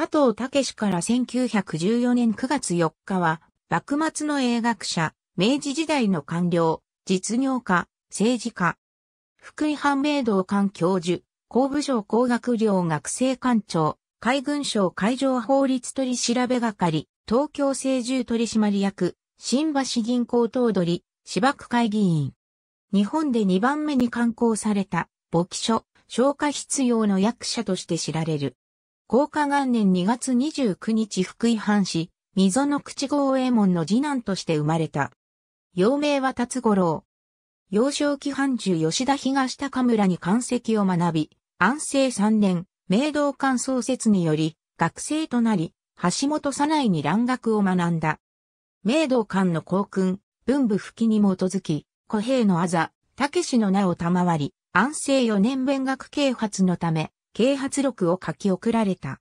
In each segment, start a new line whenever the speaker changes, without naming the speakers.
加藤武から1914年9月4日は、幕末の英学者、明治時代の官僚、実業家、政治家。福井藩明道官教授、工部省工学寮学生官庁、海軍省海上法律取調べ係、東京政住取締役、新橋銀行頭取、芝区会議員。日本で2番目に刊行された、簿記書、消化必要の役者として知られる。高下元年2月29日福井藩士、溝の口郷右衛門の次男として生まれた。幼名は辰五郎。幼少期藩中吉田東高村に関籍を学び、安政3年、明道館創設により、学生となり、橋本左内に蘭学を学んだ。明道館の校訓、文部付記に基づき、古兵のあざ、武士の名を賜り、安政4年勉学啓発のため、啓発録を書き送られた。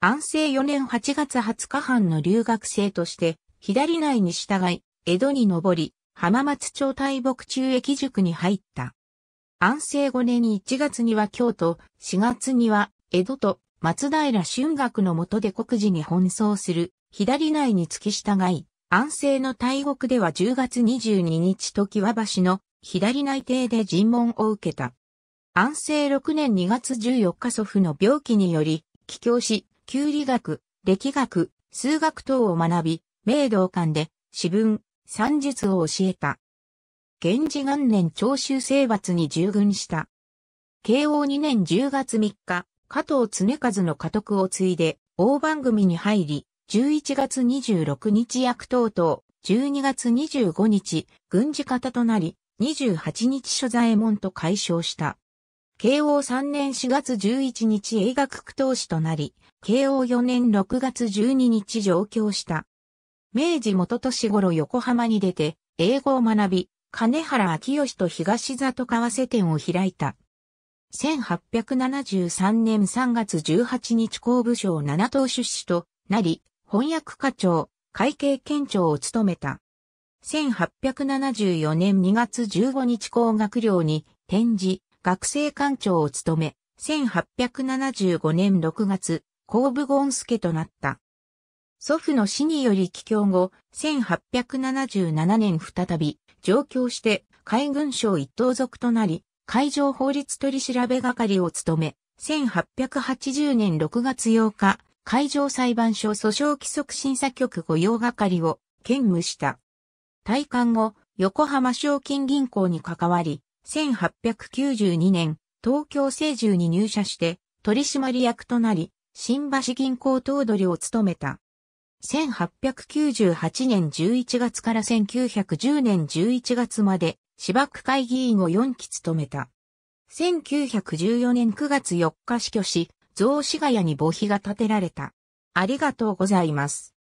安政4年8月20日藩の留学生として、左内に従い、江戸に上り、浜松町大木中駅塾に入った。安政5年1月には京都、4月には江戸と松平春学の下で国事に奔走する、左内に付き従い、安政の大国では10月22日時和橋の左内邸で尋問を受けた。安政6年2月14日祖父の病気により、帰郷し、旧理学、歴学、数学等を学び、明道館で、詩文、算術を教えた。源氏元年長州征伐に従軍した。慶応2年10月3日、加藤常和の家督を継いで、大番組に入り、11月26日役等々、12月25日、軍事方となり、28日所在門と解消した。慶応3年4月11日英学区投主となり、慶応4年6月12日上京した。明治元年頃横浜に出て、英語を学び、金原明義と東里為瀬店を開いた。1873年3月18日公部省七等出資となり、翻訳課長、会計県庁を務めた。1874年2月15日工学寮に展示、学生館長を務め、1875年6月、公部スケとなった。祖父の死により帰郷後、1877年再び、上京して、海軍省一等族となり、海上法律取調べ係を務め、1880年6月8日、海上裁判所訴訟規則審査局御用係を兼務した。退官後、横浜賞金銀行に関わり、1892年、東京政獣に入社して、取締役となり、新橋銀行頭取を務めた。1898年11月から1910年11月まで、芝区会議員を4期務めた。1914年9月4日死去し、雑司ヶ谷に墓碑が建てられた。ありがとうございます。